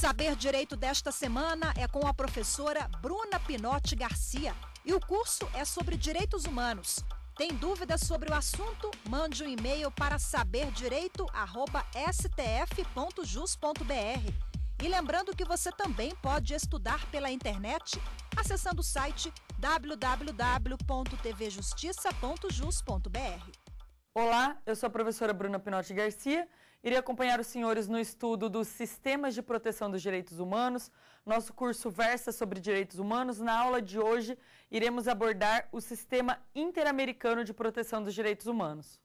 Saber Direito desta semana é com a professora Bruna Pinotti Garcia e o curso é sobre direitos humanos. Tem dúvidas sobre o assunto? Mande um e-mail para saberdireito@stf.jus.br. E lembrando que você também pode estudar pela internet acessando o site www.tvjustiça.jus.br. Olá, eu sou a professora Bruna Pinotti Garcia Irei acompanhar os senhores no estudo dos sistemas de proteção dos direitos humanos. Nosso curso versa sobre direitos humanos. Na aula de hoje, iremos abordar o sistema interamericano de proteção dos direitos humanos.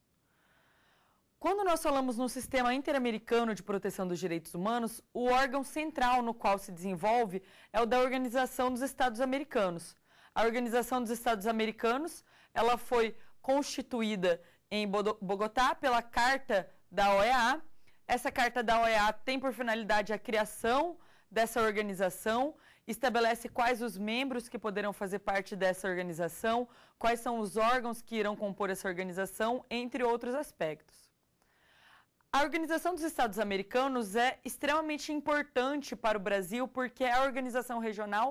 Quando nós falamos no sistema interamericano de proteção dos direitos humanos, o órgão central no qual se desenvolve é o da Organização dos Estados Americanos. A Organização dos Estados Americanos, ela foi constituída em Bogotá pela Carta da OEA. Essa carta da OEA tem por finalidade a criação dessa organização, estabelece quais os membros que poderão fazer parte dessa organização, quais são os órgãos que irão compor essa organização, entre outros aspectos. A Organização dos Estados Americanos é extremamente importante para o Brasil porque é a organização regional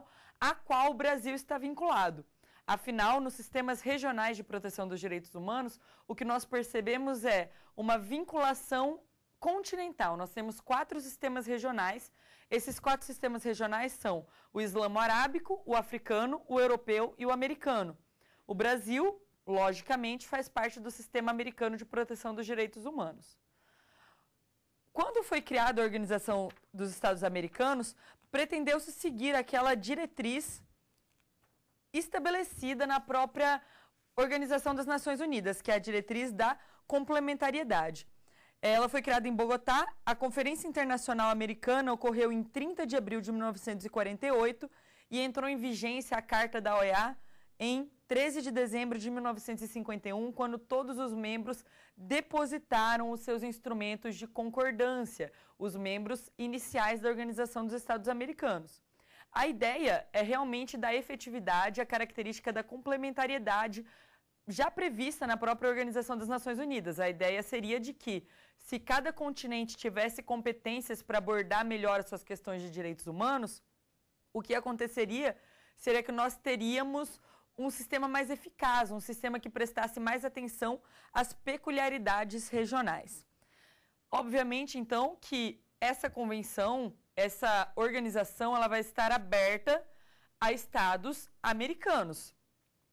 a qual o Brasil está vinculado. Afinal, nos sistemas regionais de proteção dos direitos humanos, o que nós percebemos é uma vinculação continental. Nós temos quatro sistemas regionais. Esses quatro sistemas regionais são o islamo-arábico, o africano, o europeu e o americano. O Brasil, logicamente, faz parte do sistema americano de proteção dos direitos humanos. Quando foi criada a Organização dos Estados Americanos, pretendeu-se seguir aquela diretriz estabelecida na própria Organização das Nações Unidas, que é a diretriz da complementariedade. Ela foi criada em Bogotá, a Conferência Internacional Americana ocorreu em 30 de abril de 1948 e entrou em vigência a Carta da OEA em 13 de dezembro de 1951, quando todos os membros depositaram os seus instrumentos de concordância, os membros iniciais da Organização dos Estados Americanos. A ideia é realmente dar efetividade à característica da complementariedade já prevista na própria Organização das Nações Unidas. A ideia seria de que, se cada continente tivesse competências para abordar melhor as suas questões de direitos humanos, o que aconteceria seria que nós teríamos um sistema mais eficaz, um sistema que prestasse mais atenção às peculiaridades regionais. Obviamente, então, que essa convenção essa organização ela vai estar aberta a estados americanos.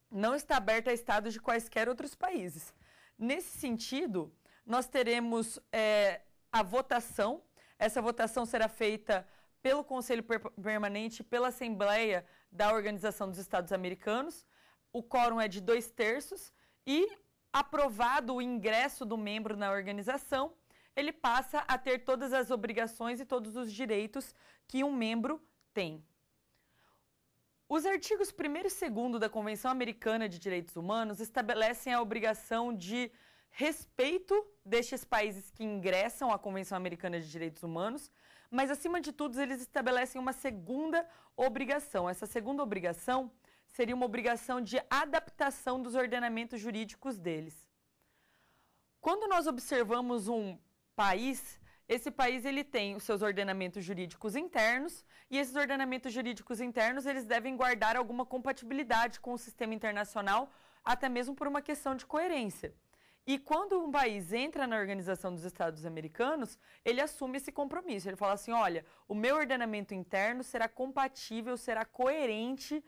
Não está aberta a estados de quaisquer outros países. Nesse sentido, nós teremos é, a votação. Essa votação será feita pelo Conselho Permanente, pela Assembleia da Organização dos Estados Americanos. O quórum é de dois terços e aprovado o ingresso do membro na organização, ele passa a ter todas as obrigações e todos os direitos que um membro tem. Os artigos 1 e 2 da Convenção Americana de Direitos Humanos estabelecem a obrigação de respeito destes países que ingressam à Convenção Americana de Direitos Humanos, mas, acima de tudo, eles estabelecem uma segunda obrigação. Essa segunda obrigação seria uma obrigação de adaptação dos ordenamentos jurídicos deles. Quando nós observamos um país, esse país ele tem os seus ordenamentos jurídicos internos e esses ordenamentos jurídicos internos eles devem guardar alguma compatibilidade com o sistema internacional, até mesmo por uma questão de coerência. E quando um país entra na Organização dos Estados Americanos, ele assume esse compromisso. Ele fala assim: olha, o meu ordenamento interno será compatível, será coerente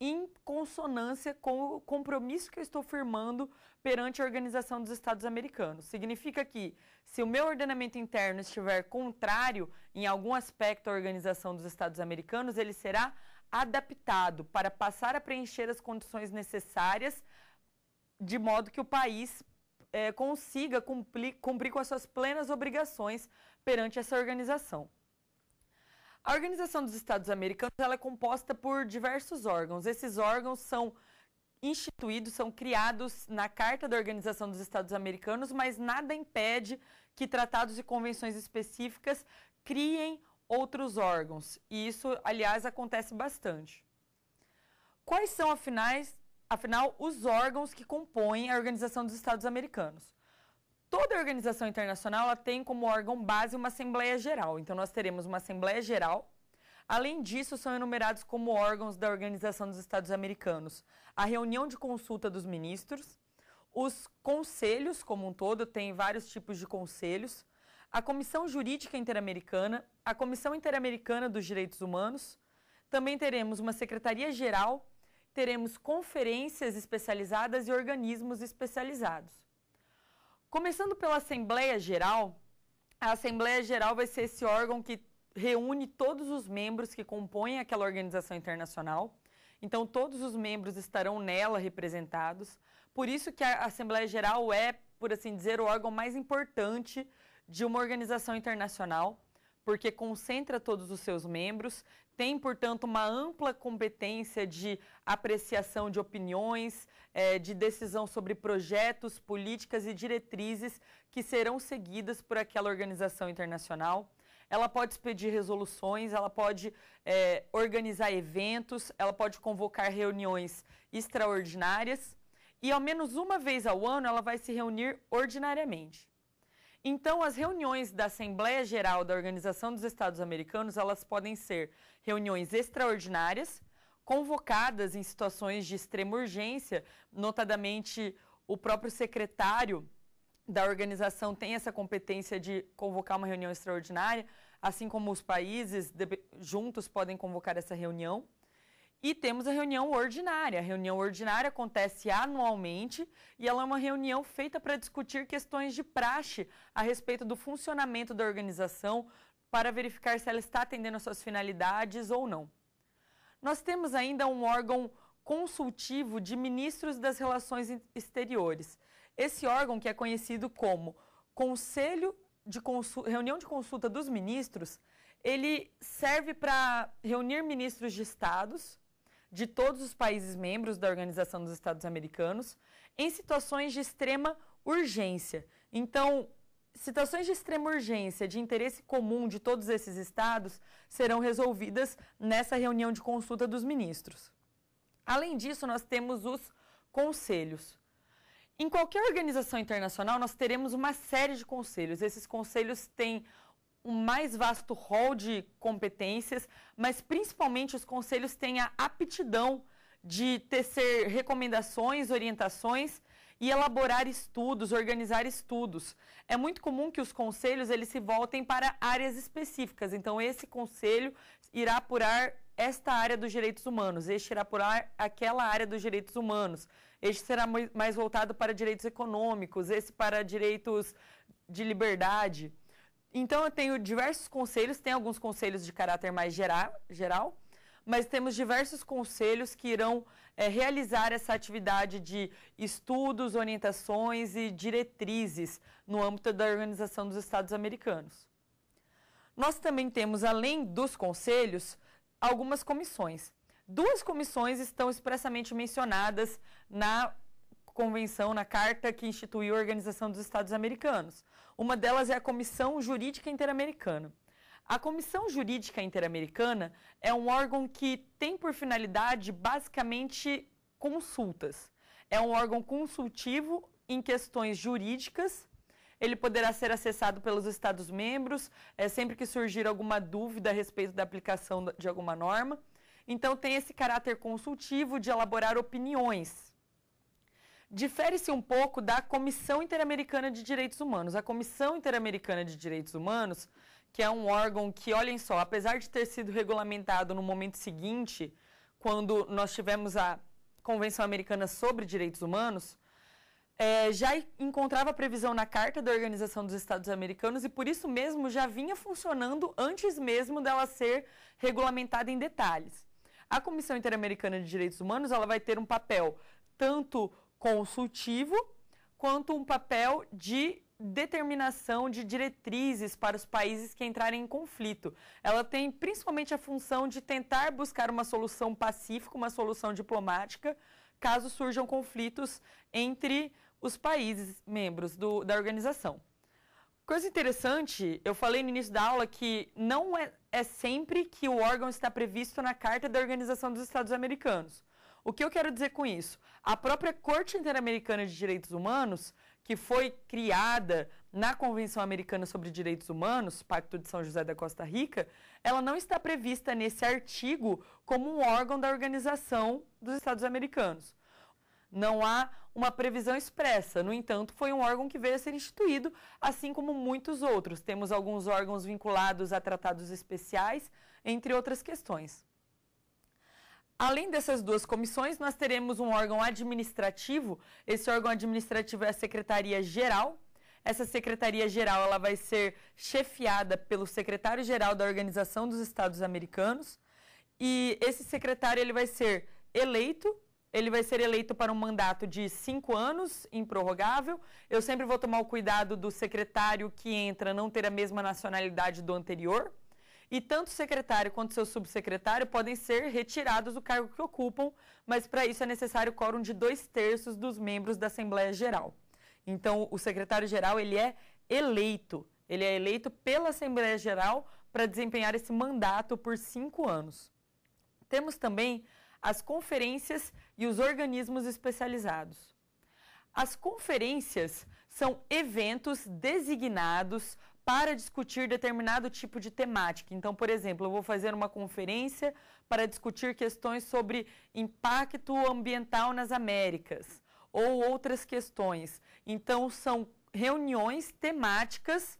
em consonância com o compromisso que eu estou firmando perante a Organização dos Estados Americanos. Significa que, se o meu ordenamento interno estiver contrário em algum aspecto à Organização dos Estados Americanos, ele será adaptado para passar a preencher as condições necessárias de modo que o país é, consiga cumprir, cumprir com as suas plenas obrigações perante essa organização. A Organização dos Estados Americanos é composta por diversos órgãos. Esses órgãos são instituídos, são criados na Carta da Organização dos Estados Americanos, mas nada impede que tratados e convenções específicas criem outros órgãos. E isso, aliás, acontece bastante. Quais são, afinais, afinal, os órgãos que compõem a Organização dos Estados Americanos? Toda organização internacional tem como órgão base uma Assembleia Geral. Então, nós teremos uma Assembleia Geral. Além disso, são enumerados como órgãos da Organização dos Estados Americanos a reunião de consulta dos ministros, os conselhos como um todo, tem vários tipos de conselhos, a Comissão Jurídica Interamericana, a Comissão Interamericana dos Direitos Humanos, também teremos uma Secretaria-Geral, teremos conferências especializadas e organismos especializados. Começando pela Assembleia Geral, a Assembleia Geral vai ser esse órgão que reúne todos os membros que compõem aquela organização internacional. Então, todos os membros estarão nela representados. Por isso que a Assembleia Geral é, por assim dizer, o órgão mais importante de uma organização internacional porque concentra todos os seus membros, tem, portanto, uma ampla competência de apreciação de opiniões, é, de decisão sobre projetos, políticas e diretrizes que serão seguidas por aquela organização internacional. Ela pode expedir resoluções, ela pode é, organizar eventos, ela pode convocar reuniões extraordinárias e, ao menos uma vez ao ano, ela vai se reunir ordinariamente. Então, as reuniões da Assembleia Geral da Organização dos Estados Americanos, elas podem ser reuniões extraordinárias, convocadas em situações de extrema urgência, notadamente o próprio secretário da organização tem essa competência de convocar uma reunião extraordinária, assim como os países juntos podem convocar essa reunião. E temos a reunião ordinária. A reunião ordinária acontece anualmente e ela é uma reunião feita para discutir questões de praxe a respeito do funcionamento da organização, para verificar se ela está atendendo às suas finalidades ou não. Nós temos ainda um órgão consultivo de ministros das Relações Exteriores. Esse órgão que é conhecido como Conselho de Reunião de Consulta dos Ministros, ele serve para reunir ministros de estados, de todos os países membros da Organização dos Estados Americanos em situações de extrema urgência. Então, situações de extrema urgência de interesse comum de todos esses estados serão resolvidas nessa reunião de consulta dos ministros. Além disso, nós temos os conselhos. Em qualquer organização internacional, nós teremos uma série de conselhos. Esses conselhos têm o mais vasto rol de competências, mas principalmente os conselhos têm a aptidão de tecer recomendações, orientações e elaborar estudos, organizar estudos. É muito comum que os conselhos eles se voltem para áreas específicas. Então esse conselho irá apurar esta área dos direitos humanos, este irá apurar aquela área dos direitos humanos, este será mais voltado para direitos econômicos, esse para direitos de liberdade. Então eu tenho diversos conselhos, tem alguns conselhos de caráter mais geral, geral mas temos diversos conselhos que irão é, realizar essa atividade de estudos, orientações e diretrizes no âmbito da Organização dos Estados Americanos. Nós também temos, além dos conselhos, algumas comissões. Duas comissões estão expressamente mencionadas na convenção na carta que instituiu a Organização dos Estados Americanos. Uma delas é a Comissão Jurídica Interamericana. A Comissão Jurídica Interamericana é um órgão que tem por finalidade basicamente consultas. É um órgão consultivo em questões jurídicas. Ele poderá ser acessado pelos Estados-membros é, sempre que surgir alguma dúvida a respeito da aplicação de alguma norma. Então, tem esse caráter consultivo de elaborar opiniões difere-se um pouco da Comissão Interamericana de Direitos Humanos. A Comissão Interamericana de Direitos Humanos, que é um órgão que, olhem só, apesar de ter sido regulamentado no momento seguinte, quando nós tivemos a Convenção Americana sobre Direitos Humanos, é, já encontrava previsão na Carta da Organização dos Estados Americanos e por isso mesmo já vinha funcionando antes mesmo dela ser regulamentada em detalhes. A Comissão Interamericana de Direitos Humanos ela vai ter um papel tanto consultivo, quanto um papel de determinação de diretrizes para os países que entrarem em conflito. Ela tem principalmente a função de tentar buscar uma solução pacífica, uma solução diplomática, caso surjam conflitos entre os países membros do, da organização. Coisa interessante, eu falei no início da aula que não é, é sempre que o órgão está previsto na Carta da Organização dos Estados Americanos. O que eu quero dizer com isso? A própria Corte Interamericana de Direitos Humanos, que foi criada na Convenção Americana sobre Direitos Humanos, Pacto de São José da Costa Rica, ela não está prevista nesse artigo como um órgão da Organização dos Estados Americanos. Não há uma previsão expressa. No entanto, foi um órgão que veio a ser instituído, assim como muitos outros. Temos alguns órgãos vinculados a tratados especiais, entre outras questões. Além dessas duas comissões, nós teremos um órgão administrativo. Esse órgão administrativo é a Secretaria Geral. Essa Secretaria Geral ela vai ser chefiada pelo Secretário Geral da Organização dos Estados Americanos. E esse secretário ele vai ser eleito ele vai ser eleito para um mandato de cinco anos, improrrogável. Eu sempre vou tomar o cuidado do secretário que entra não ter a mesma nacionalidade do anterior e tanto o secretário quanto seu subsecretário podem ser retirados do cargo que ocupam, mas para isso é necessário quórum de dois terços dos membros da Assembleia Geral. Então, o secretário-geral ele é eleito, ele é eleito pela Assembleia Geral para desempenhar esse mandato por cinco anos. Temos também as conferências e os organismos especializados. As conferências são eventos designados para discutir determinado tipo de temática. Então, por exemplo, eu vou fazer uma conferência para discutir questões sobre impacto ambiental nas Américas ou outras questões. Então, são reuniões temáticas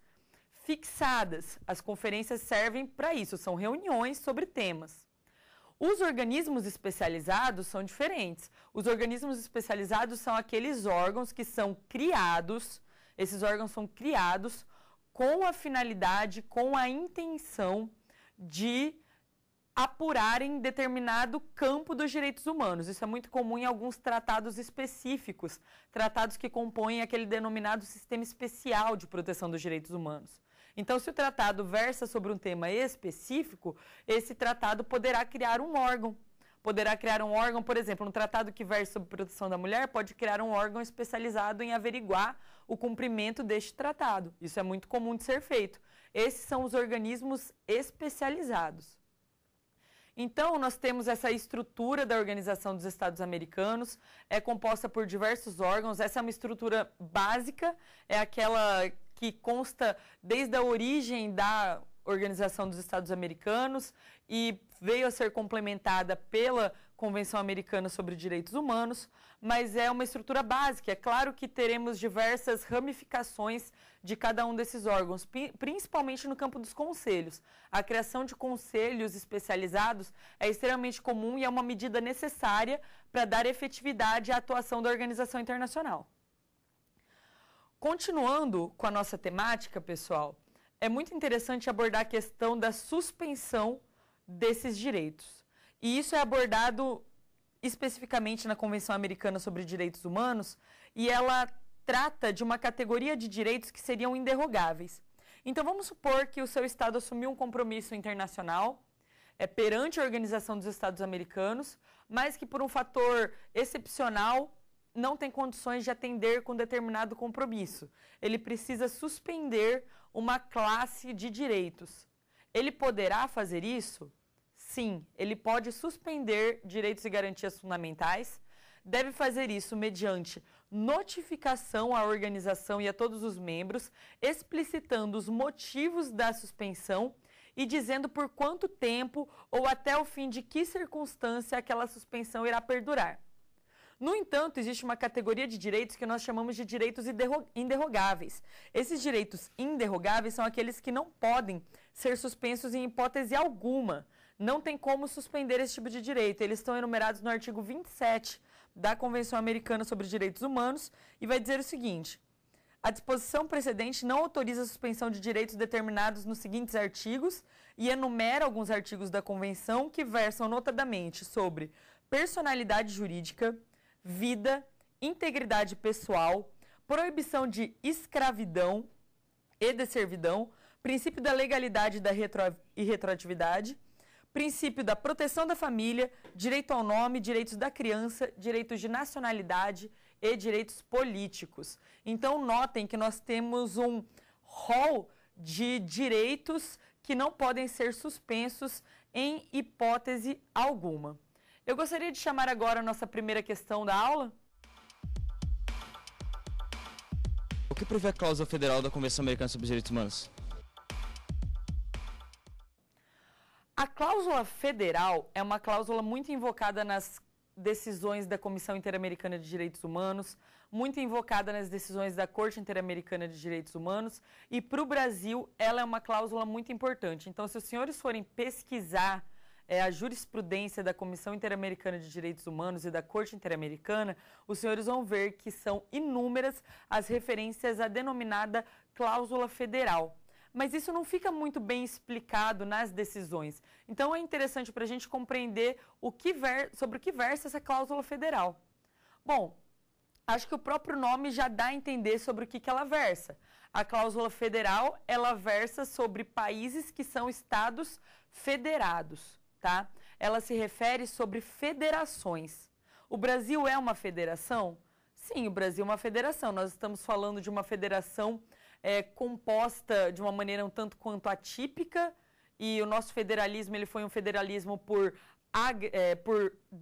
fixadas. As conferências servem para isso, são reuniões sobre temas. Os organismos especializados são diferentes. Os organismos especializados são aqueles órgãos que são criados, esses órgãos são criados com a finalidade, com a intenção de apurarem determinado campo dos direitos humanos. Isso é muito comum em alguns tratados específicos, tratados que compõem aquele denominado sistema especial de proteção dos direitos humanos. Então, se o tratado versa sobre um tema específico, esse tratado poderá criar um órgão poderá criar um órgão, por exemplo, um tratado que verse sobre proteção da mulher pode criar um órgão especializado em averiguar o cumprimento deste tratado. Isso é muito comum de ser feito. Esses são os organismos especializados. Então, nós temos essa estrutura da Organização dos Estados Americanos, é composta por diversos órgãos. Essa é uma estrutura básica, é aquela que consta desde a origem da Organização dos Estados Americanos e veio a ser complementada pela Convenção Americana sobre Direitos Humanos, mas é uma estrutura básica. É claro que teremos diversas ramificações de cada um desses órgãos, principalmente no campo dos conselhos. A criação de conselhos especializados é extremamente comum e é uma medida necessária para dar efetividade à atuação da organização internacional. Continuando com a nossa temática, pessoal, é muito interessante abordar a questão da suspensão desses direitos. E isso é abordado especificamente na Convenção Americana sobre Direitos Humanos, e ela trata de uma categoria de direitos que seriam inderrogáveis. Então vamos supor que o seu estado assumiu um compromisso internacional é perante a Organização dos Estados Americanos, mas que por um fator excepcional não tem condições de atender com determinado compromisso. Ele precisa suspender uma classe de direitos. Ele poderá fazer isso? Sim, ele pode suspender direitos e garantias fundamentais. Deve fazer isso mediante notificação à organização e a todos os membros, explicitando os motivos da suspensão e dizendo por quanto tempo ou até o fim de que circunstância aquela suspensão irá perdurar. No entanto, existe uma categoria de direitos que nós chamamos de direitos inderrogáveis. Esses direitos inderrogáveis são aqueles que não podem ser suspensos em hipótese alguma. Não tem como suspender esse tipo de direito. Eles estão enumerados no artigo 27 da Convenção Americana sobre Direitos Humanos e vai dizer o seguinte: a disposição precedente não autoriza a suspensão de direitos determinados nos seguintes artigos e enumera alguns artigos da Convenção que versam notadamente sobre personalidade jurídica, vida, integridade pessoal, proibição de escravidão e de servidão, princípio da legalidade da retro e retroatividade, princípio da proteção da família, direito ao nome, direitos da criança, direitos de nacionalidade e direitos políticos. Então, notem que nós temos um rol de direitos que não podem ser suspensos em hipótese alguma. Eu gostaria de chamar agora a nossa primeira questão da aula. O que prevê a cláusula federal da Convenção Americana sobre os Direitos Humanos? A cláusula federal é uma cláusula muito invocada nas decisões da Comissão Interamericana de Direitos Humanos, muito invocada nas decisões da Corte Interamericana de Direitos Humanos, e para o Brasil ela é uma cláusula muito importante. Então, se os senhores forem pesquisar é, a jurisprudência da Comissão Interamericana de Direitos Humanos e da Corte Interamericana, os senhores vão ver que são inúmeras as referências à denominada cláusula federal. Mas isso não fica muito bem explicado nas decisões. Então é interessante para a gente compreender o que ver, sobre o que versa essa cláusula federal. Bom, acho que o próprio nome já dá a entender sobre o que, que ela versa. A cláusula federal, ela versa sobre países que são estados federados tá? Ela se refere sobre federações. O Brasil é uma federação? Sim, o Brasil é uma federação. Nós estamos falando de uma federação é, composta de uma maneira um tanto quanto atípica e o nosso federalismo ele foi um federalismo por, é, por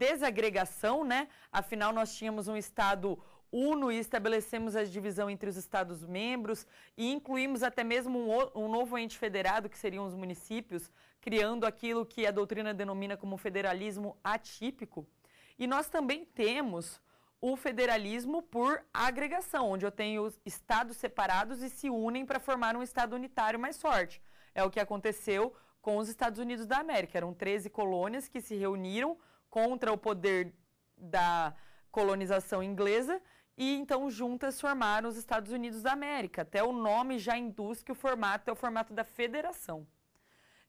desagregação, né? Afinal, nós tínhamos um Estado uno e estabelecemos a divisão entre os Estados-membros e incluímos até mesmo um, um novo ente federado, que seriam os municípios, criando aquilo que a doutrina denomina como federalismo atípico. E nós também temos o federalismo por agregação, onde eu tenho estados separados e se unem para formar um estado unitário mais forte. É o que aconteceu com os Estados Unidos da América. Eram 13 colônias que se reuniram contra o poder da colonização inglesa e então juntas formaram os Estados Unidos da América. Até o nome já induz que o formato é o formato da federação.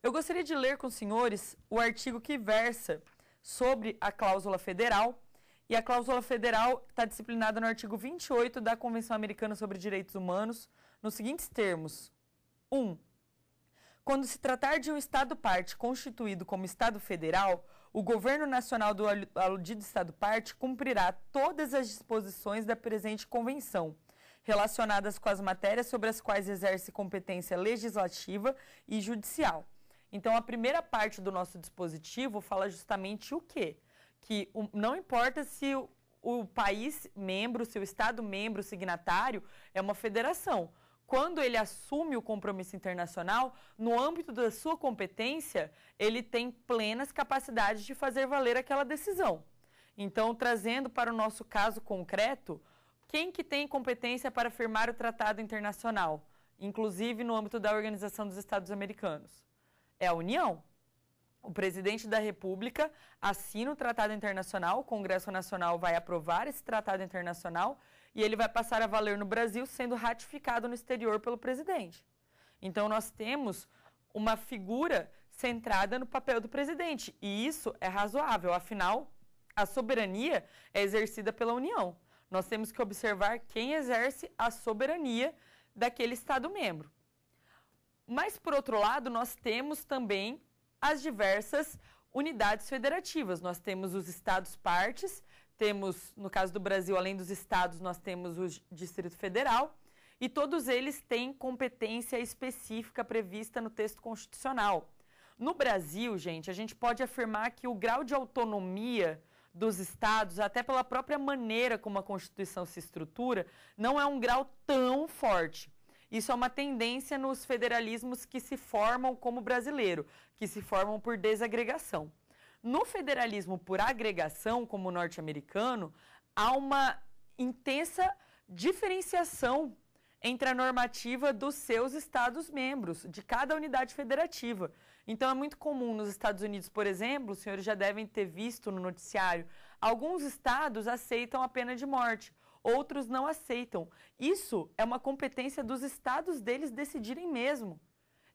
Eu gostaria de ler com os senhores o artigo que versa sobre a cláusula federal. E a cláusula federal está disciplinada no artigo 28 da Convenção Americana sobre Direitos Humanos, nos seguintes termos: 1. Um, quando se tratar de um Estado parte constituído como Estado federal, o Governo Nacional do aludido Estado parte cumprirá todas as disposições da presente convenção relacionadas com as matérias sobre as quais exerce competência legislativa e judicial. Então, a primeira parte do nosso dispositivo fala justamente o quê? Que o, não importa se o, o país membro, se o Estado membro signatário é uma federação quando ele assume o compromisso internacional, no âmbito da sua competência, ele tem plenas capacidades de fazer valer aquela decisão. Então, trazendo para o nosso caso concreto, quem que tem competência para firmar o tratado internacional, inclusive no âmbito da Organização dos Estados Americanos? É a União. O presidente da República assina o tratado internacional, o Congresso Nacional vai aprovar esse tratado internacional e ele vai passar a valer no Brasil, sendo ratificado no exterior pelo presidente. Então, nós temos uma figura centrada no papel do presidente, e isso é razoável, afinal, a soberania é exercida pela União. Nós temos que observar quem exerce a soberania daquele Estado membro. Mas, por outro lado, nós temos também as diversas unidades federativas. Nós temos os Estados partes temos, no caso do Brasil, além dos estados, nós temos o Distrito Federal e todos eles têm competência específica prevista no texto constitucional. No Brasil, gente, a gente pode afirmar que o grau de autonomia dos estados, até pela própria maneira como a Constituição se estrutura, não é um grau tão forte. Isso é uma tendência nos federalismos que se formam como brasileiro, que se formam por desagregação. No federalismo por agregação, como o norte-americano, há uma intensa diferenciação entre a normativa dos seus Estados-membros, de cada unidade federativa. Então, é muito comum nos Estados Unidos, por exemplo, os senhores já devem ter visto no noticiário, alguns estados aceitam a pena de morte, outros não aceitam. Isso é uma competência dos estados deles decidirem mesmo.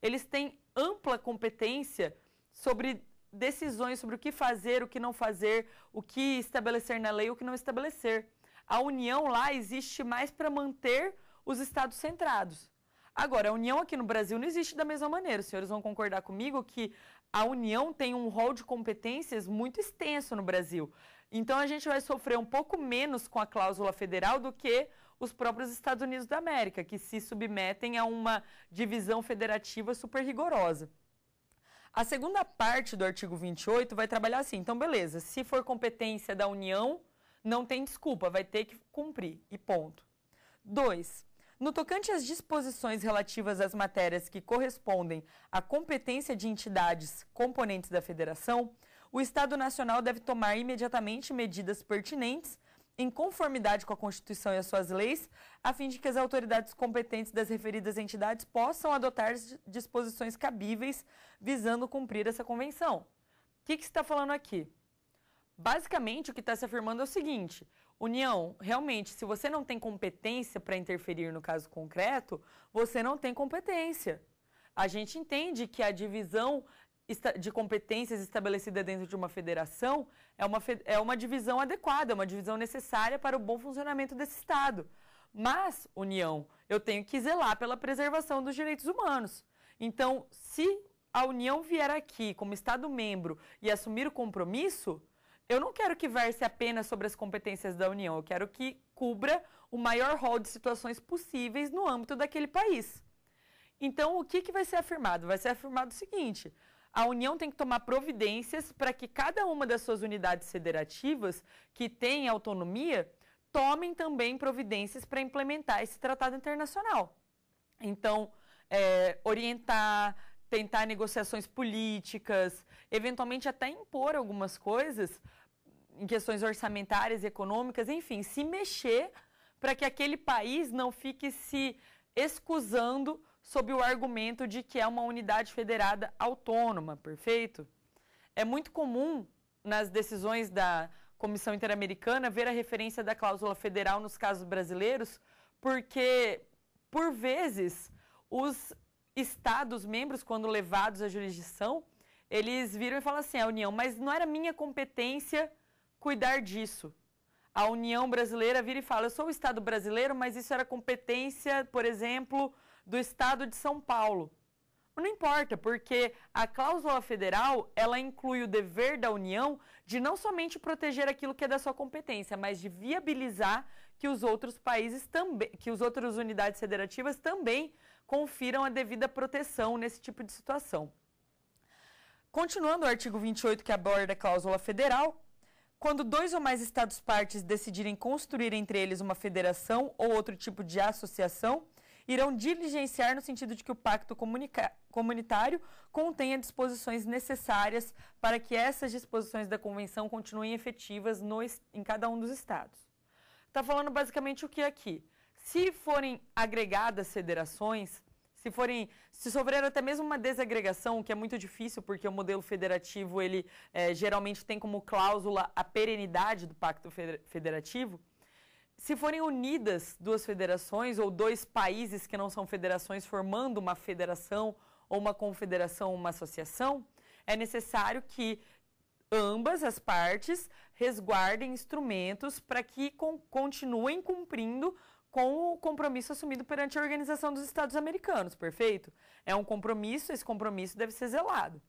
Eles têm ampla competência sobre decisões sobre o que fazer, o que não fazer, o que estabelecer na lei, o que não estabelecer. A união lá existe mais para manter os estados centrados. Agora, a união aqui no Brasil não existe da mesma maneira. Os senhores vão concordar comigo que a união tem um rol de competências muito extenso no Brasil. Então, a gente vai sofrer um pouco menos com a cláusula federal do que os próprios Estados Unidos da América, que se submetem a uma divisão federativa super rigorosa. A segunda parte do artigo 28 vai trabalhar assim. Então, beleza, se for competência da União, não tem desculpa, vai ter que cumprir e ponto. 2. No tocante às disposições relativas às matérias que correspondem à competência de entidades componentes da federação, o Estado Nacional deve tomar imediatamente medidas pertinentes em conformidade com a Constituição e as suas leis, a fim de que as autoridades competentes das referidas entidades possam adotar disposições cabíveis visando cumprir essa convenção. O que, que está falando aqui? Basicamente, o que está se afirmando é o seguinte: União, realmente, se você não tem competência para interferir no caso concreto, você não tem competência. A gente entende que a divisão de competências estabelecida dentro de uma federação é uma, é uma divisão adequada, é uma divisão necessária para o bom funcionamento desse Estado. Mas, União, eu tenho que zelar pela preservação dos direitos humanos. Então, se a União vier aqui como Estado membro e assumir o compromisso, eu não quero que verse apenas sobre as competências da União, eu quero que cubra o maior rol de situações possíveis no âmbito daquele país. Então, o que, que vai ser afirmado? Vai ser afirmado o seguinte: a União tem que tomar providências para que cada uma das suas unidades federativas que tem autonomia tomem também providências para implementar esse tratado internacional. Então, é, orientar, tentar negociações políticas, eventualmente até impor algumas coisas em questões orçamentárias, econômicas, enfim, se mexer para que aquele país não fique se excusando sob o argumento de que é uma unidade federada autônoma, perfeito? É muito comum nas decisões da Comissão Interamericana ver a referência da cláusula federal nos casos brasileiros, porque, por vezes, os estados membros, quando levados à jurisdição, eles viram e falam assim: a União, mas não era minha competência cuidar disso. A União Brasileira vira e fala: eu sou o Estado brasileiro, mas isso era competência, por exemplo, do estado de São Paulo. Não importa, porque a cláusula federal, ela inclui o dever da União de não somente proteger aquilo que é da sua competência, mas de viabilizar que os outros países também, que os outras unidades federativas também confiram a devida proteção nesse tipo de situação. Continuando o artigo 28 que aborda a cláusula federal, quando dois ou mais estados partes decidirem construir entre eles uma federação ou outro tipo de associação, irão diligenciar no sentido de que o pacto comunitário contenha disposições necessárias para que essas disposições da convenção continuem efetivas no, em cada um dos estados. Está falando basicamente o que aqui? Se forem agregadas federações, se forem se sofrer até mesmo uma desagregação, que é muito difícil porque o modelo federativo ele é, geralmente tem como cláusula a perenidade do pacto federativo, se forem unidas duas federações ou dois países que não são federações formando uma federação ou uma confederação, uma associação, é necessário que ambas as partes resguardem instrumentos para que com, continuem cumprindo com o compromisso assumido perante a Organização dos Estados Americanos, perfeito? É um compromisso, esse compromisso deve ser zelado.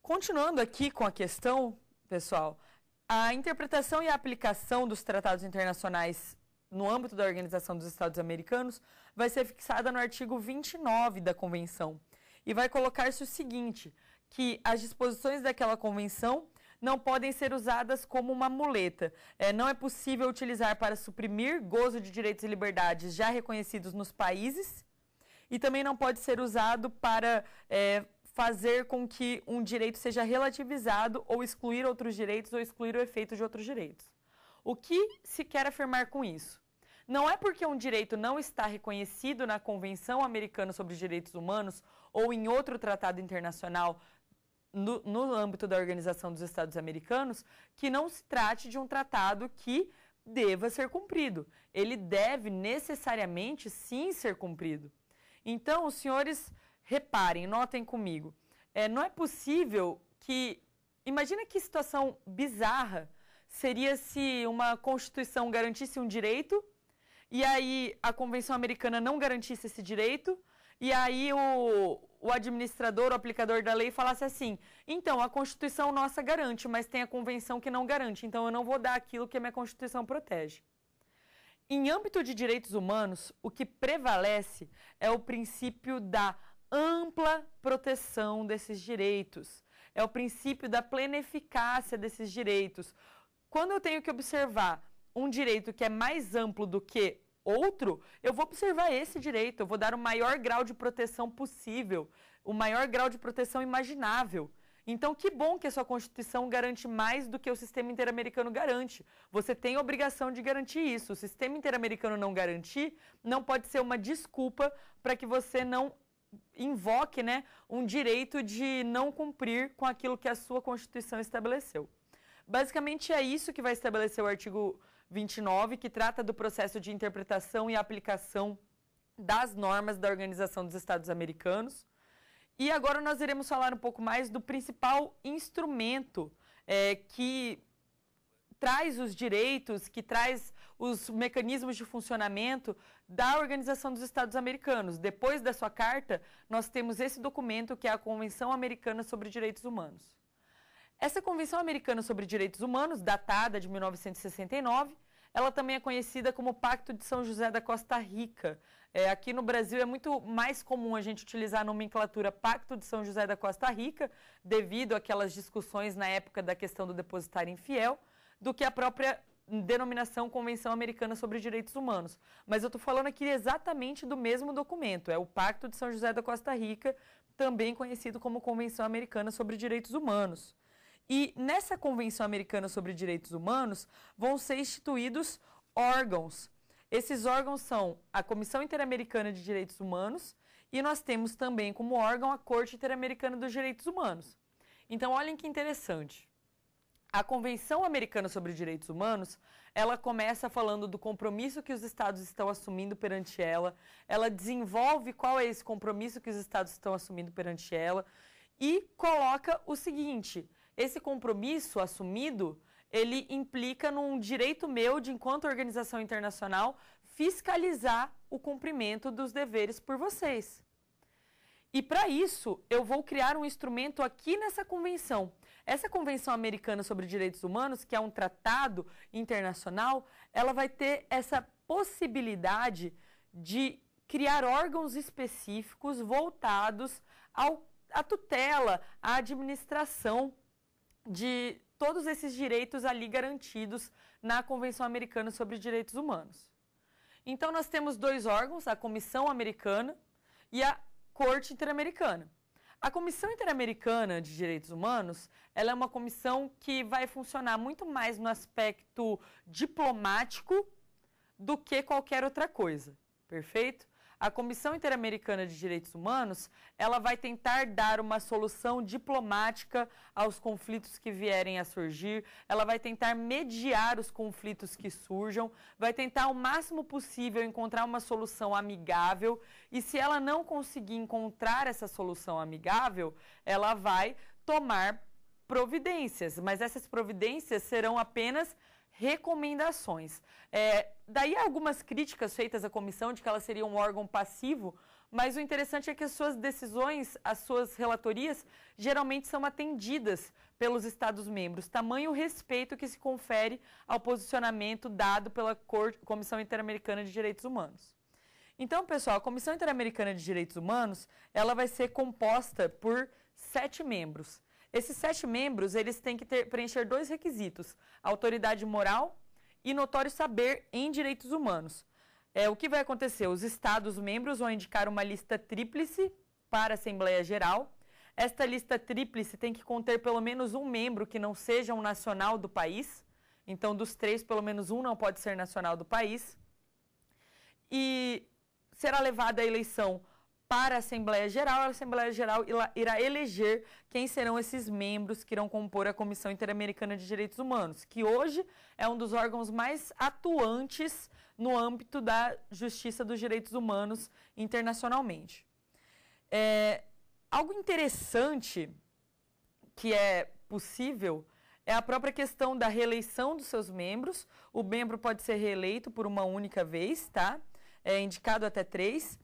Continuando aqui com a questão, pessoal, a interpretação e a aplicação dos tratados internacionais no âmbito da Organização dos Estados Americanos vai ser fixada no artigo 29 da Convenção e vai colocar-se o seguinte: que as disposições daquela Convenção não podem ser usadas como uma muleta. É, não é possível utilizar para suprimir gozo de direitos e liberdades já reconhecidos nos países e também não pode ser usado para é, fazer com que um direito seja relativizado ou excluir outros direitos ou excluir o efeito de outros direitos. O que se quer afirmar com isso? Não é porque um direito não está reconhecido na Convenção Americana sobre Direitos Humanos ou em outro tratado internacional no, no âmbito da Organização dos Estados Americanos que não se trate de um tratado que deva ser cumprido. Ele deve necessariamente sim ser cumprido. Então, os senhores reparem, notem comigo. É, não é possível que. Imagina que situação bizarra seria se uma Constituição garantisse um direito e aí a Convenção Americana não garantisse esse direito e aí o, o administrador, o aplicador da lei falasse assim: então a Constituição nossa garante, mas tem a Convenção que não garante, então eu não vou dar aquilo que a minha Constituição protege. Em âmbito de direitos humanos, o que prevalece é o princípio da ampla proteção desses direitos. É o princípio da plena eficácia desses direitos. Quando eu tenho que observar um direito que é mais amplo do que outro, eu vou observar esse direito, eu vou dar o maior grau de proteção possível, o maior grau de proteção imaginável. Então, que bom que a sua Constituição garante mais do que o sistema interamericano garante. Você tem a obrigação de garantir isso. O sistema interamericano não garantir não pode ser uma desculpa para que você não invoque né, um direito de não cumprir com aquilo que a sua Constituição estabeleceu. Basicamente é isso que vai estabelecer o artigo 29, que trata do processo de interpretação e aplicação das normas da Organização dos Estados Americanos. E agora nós iremos falar um pouco mais do principal instrumento é, que traz os direitos, que traz os mecanismos de funcionamento da Organização dos Estados Americanos. Depois da sua carta, nós temos esse documento que é a Convenção Americana sobre Direitos Humanos. Essa Convenção Americana sobre Direitos Humanos, datada de 1969, ela também é conhecida como Pacto de São José da Costa Rica. É, aqui no Brasil é muito mais comum a gente utilizar a nomenclatura Pacto de São José da Costa Rica, devido àquelas discussões na época da questão do depositário infiel, do que a própria denominação Convenção Americana sobre Direitos Humanos. Mas eu estou falando aqui exatamente do mesmo documento, é o Pacto de São José da Costa Rica, também conhecido como Convenção Americana sobre Direitos Humanos. E nessa Convenção Americana sobre Direitos Humanos vão ser instituídos órgãos. Esses órgãos são a Comissão Interamericana de Direitos Humanos e nós temos também como órgão a Corte Interamericana dos Direitos Humanos. Então, olhem que interessante a Convenção Americana sobre Direitos Humanos, ela começa falando do compromisso que os estados estão assumindo perante ela, ela desenvolve qual é esse compromisso que os estados estão assumindo perante ela e coloca o seguinte: esse compromisso assumido, ele implica num direito meu de enquanto organização internacional fiscalizar o cumprimento dos deveres por vocês. E para isso, eu vou criar um instrumento aqui nessa convenção essa Convenção Americana sobre Direitos Humanos, que é um tratado internacional, ela vai ter essa possibilidade de criar órgãos específicos voltados ao, à tutela, à administração de todos esses direitos ali garantidos na Convenção Americana sobre Direitos Humanos. Então, nós temos dois órgãos, a Comissão Americana e a Corte Interamericana. A Comissão Interamericana de Direitos Humanos, ela é uma comissão que vai funcionar muito mais no aspecto diplomático do que qualquer outra coisa, perfeito? a Comissão Interamericana de Direitos Humanos, ela vai tentar dar uma solução diplomática aos conflitos que vierem a surgir, ela vai tentar mediar os conflitos que surjam, vai tentar ao máximo possível encontrar uma solução amigável e se ela não conseguir encontrar essa solução amigável, ela vai tomar providências, mas essas providências serão apenas recomendações. É, daí algumas críticas feitas à comissão de que ela seria um órgão passivo, mas o interessante é que as suas decisões, as suas relatorias, geralmente são atendidas pelos Estados-membros, tamanho respeito que se confere ao posicionamento dado pela Comissão Interamericana de Direitos Humanos. Então, pessoal, a Comissão Interamericana de Direitos Humanos, ela vai ser composta por sete membros. Esses sete membros, eles têm que ter, preencher dois requisitos, autoridade moral e notório saber em direitos humanos. É, o que vai acontecer? Os estados membros vão indicar uma lista tríplice para a Assembleia Geral. Esta lista tríplice tem que conter pelo menos um membro que não seja um nacional do país. Então, dos três, pelo menos um não pode ser nacional do país. E será levada à eleição para a Assembleia Geral. A Assembleia Geral irá eleger quem serão esses membros que irão compor a Comissão Interamericana de Direitos Humanos, que hoje é um dos órgãos mais atuantes no âmbito da justiça dos direitos humanos internacionalmente. É, algo interessante que é possível é a própria questão da reeleição dos seus membros. O membro pode ser reeleito por uma única vez, tá? É indicado até três.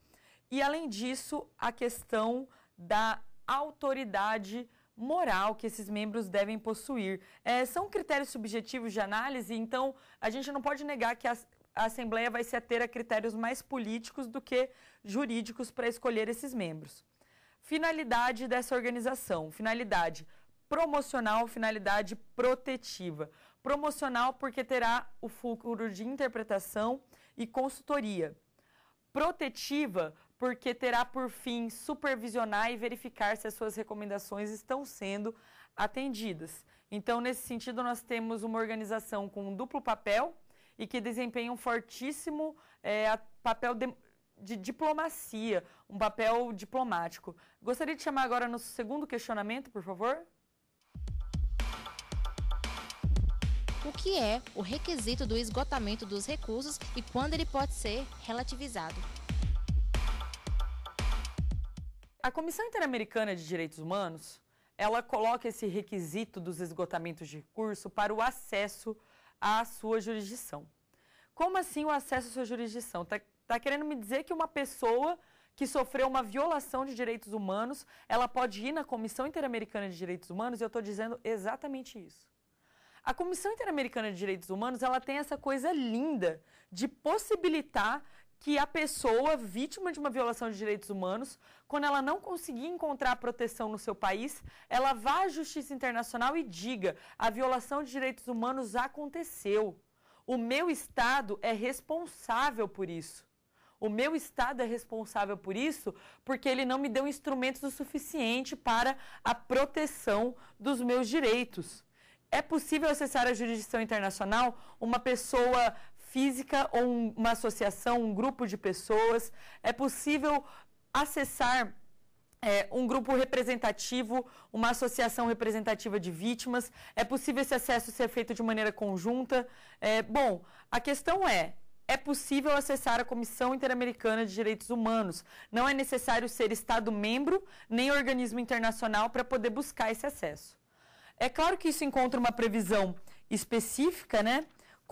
E, além disso, a questão da autoridade moral que esses membros devem possuir. É, são critérios subjetivos de análise, então a gente não pode negar que a, a Assembleia vai se ater a critérios mais políticos do que jurídicos para escolher esses membros. Finalidade dessa organização: finalidade promocional, finalidade protetiva. Promocional, porque terá o fulcro de interpretação e consultoria. Protetiva, porque terá por fim supervisionar e verificar se as suas recomendações estão sendo atendidas. Então, nesse sentido, nós temos uma organização com um duplo papel e que desempenha um fortíssimo é, papel de, de diplomacia, um papel diplomático. Gostaria de chamar agora nosso segundo questionamento, por favor. O que é o requisito do esgotamento dos recursos e quando ele pode ser relativizado? A Comissão Interamericana de Direitos Humanos, ela coloca esse requisito dos esgotamentos de recurso para o acesso à sua jurisdição. Como assim o acesso à sua jurisdição? Está tá querendo me dizer que uma pessoa que sofreu uma violação de direitos humanos, ela pode ir na Comissão Interamericana de Direitos Humanos e eu estou dizendo exatamente isso. A Comissão Interamericana de Direitos Humanos, ela tem essa coisa linda de possibilitar que a pessoa vítima de uma violação de direitos humanos, quando ela não conseguir encontrar proteção no seu país, ela vá à justiça internacional e diga: a violação de direitos humanos aconteceu. O meu Estado é responsável por isso. O meu Estado é responsável por isso porque ele não me deu instrumentos o suficiente para a proteção dos meus direitos. É possível acessar a jurisdição internacional uma pessoa física ou um, uma associação, um grupo de pessoas. É possível acessar é, um grupo representativo, uma associação representativa de vítimas. É possível esse acesso ser feito de maneira conjunta? É, bom, a questão é. É possível acessar a Comissão Interamericana de Direitos Humanos. Não é necessário ser Estado-membro nem organismo internacional para poder buscar esse acesso. É claro que isso encontra uma previsão específica, né?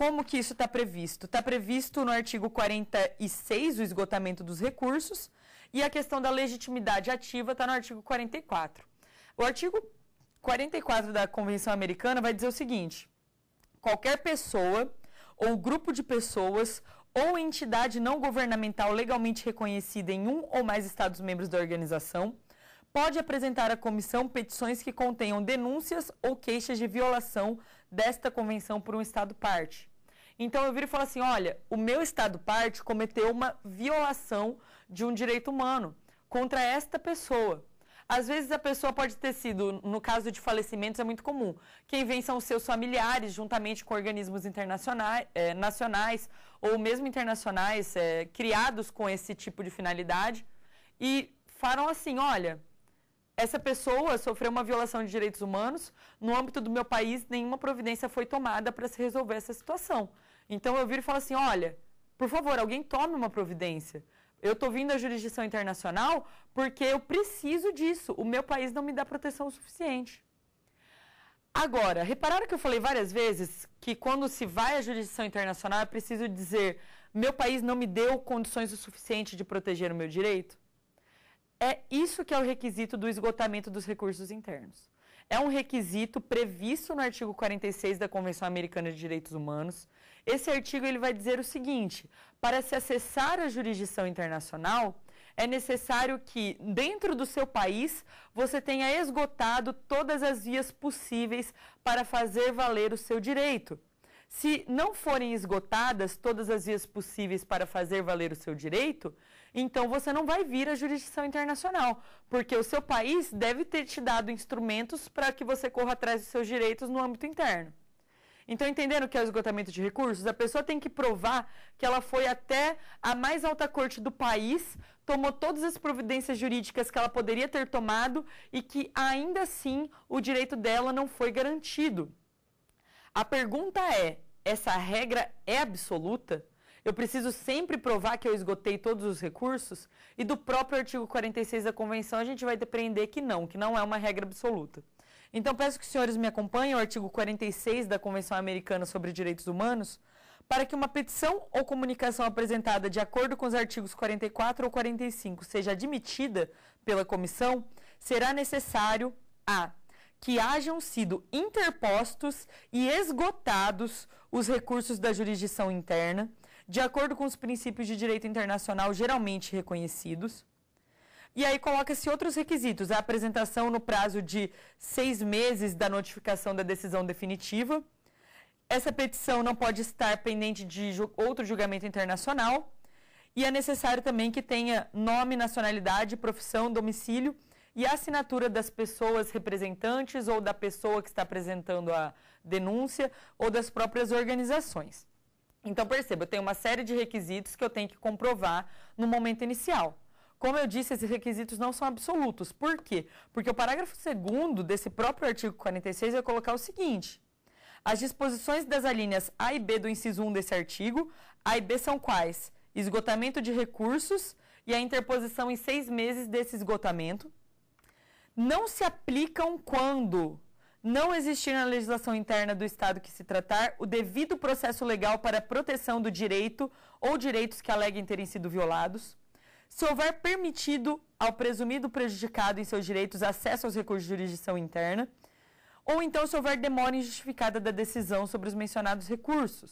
Como que isso está previsto? Está previsto no artigo 46 o esgotamento dos recursos e a questão da legitimidade ativa está no artigo 44. O artigo 44 da Convenção Americana vai dizer o seguinte: qualquer pessoa ou grupo de pessoas ou entidade não governamental legalmente reconhecida em um ou mais estados membros da organização pode apresentar à comissão petições que contenham denúncias ou queixas de violação desta convenção por um estado parte. Então eu viro e falo assim: olha, o meu Estado parte cometeu uma violação de um direito humano contra esta pessoa. Às vezes a pessoa pode ter sido, no caso de falecimentos é muito comum, quem vem são os seus familiares, juntamente com organismos internacionais, é, eh, nacionais ou mesmo internacionais, é, criados com esse tipo de finalidade, e falam assim: olha, essa pessoa sofreu uma violação de direitos humanos, no âmbito do meu país, nenhuma providência foi tomada para se resolver essa situação. Então eu viro e falo assim: olha, por favor, alguém tome uma providência. Eu estou vindo à jurisdição internacional porque eu preciso disso. O meu país não me dá proteção suficiente. Agora, repararam que eu falei várias vezes que quando se vai à jurisdição internacional é preciso dizer: meu país não me deu condições o suficiente de proteger o meu direito? É isso que é o requisito do esgotamento dos recursos internos. É um requisito previsto no artigo 46 da Convenção Americana de Direitos Humanos, esse artigo ele vai dizer o seguinte: para se acessar a jurisdição internacional, é necessário que, dentro do seu país, você tenha esgotado todas as vias possíveis para fazer valer o seu direito. Se não forem esgotadas todas as vias possíveis para fazer valer o seu direito, então você não vai vir à jurisdição internacional, porque o seu país deve ter te dado instrumentos para que você corra atrás dos seus direitos no âmbito interno. Então, entendendo o que é o esgotamento de recursos? A pessoa tem que provar que ela foi até a mais alta corte do país, tomou todas as providências jurídicas que ela poderia ter tomado e que ainda assim o direito dela não foi garantido. A pergunta é: essa regra é absoluta? Eu preciso sempre provar que eu esgotei todos os recursos? E do próprio artigo 46 da Convenção a gente vai depreender que não, que não é uma regra absoluta. Então peço que os senhores me acompanhem ao artigo 46 da Convenção Americana sobre Direitos Humanos, para que uma petição ou comunicação apresentada de acordo com os artigos 44 ou 45 seja admitida pela comissão, será necessário a que hajam sido interpostos e esgotados os recursos da jurisdição interna, de acordo com os princípios de direito internacional geralmente reconhecidos e aí coloca-se outros requisitos: a apresentação no prazo de seis meses da notificação da decisão definitiva. Essa petição não pode estar pendente de outro julgamento internacional. E é necessário também que tenha nome, nacionalidade, profissão, domicílio e assinatura das pessoas representantes ou da pessoa que está apresentando a denúncia ou das próprias organizações. Então, perceba, eu tenho uma série de requisitos que eu tenho que comprovar no momento inicial. Como eu disse, esses requisitos não são absolutos. Por quê? Porque o parágrafo 2 desse próprio artigo 46 vai colocar o seguinte: as disposições das alíneas A e B do inciso 1 desse artigo, A e B são quais? Esgotamento de recursos e a interposição em seis meses desse esgotamento. Não se aplicam quando não existir na legislação interna do Estado que se tratar o devido processo legal para a proteção do direito ou direitos que aleguem terem sido violados se houver permitido ao presumido prejudicado em seus direitos acesso aos recursos de jurisdição interna, ou então se houver demora injustificada da decisão sobre os mencionados recursos.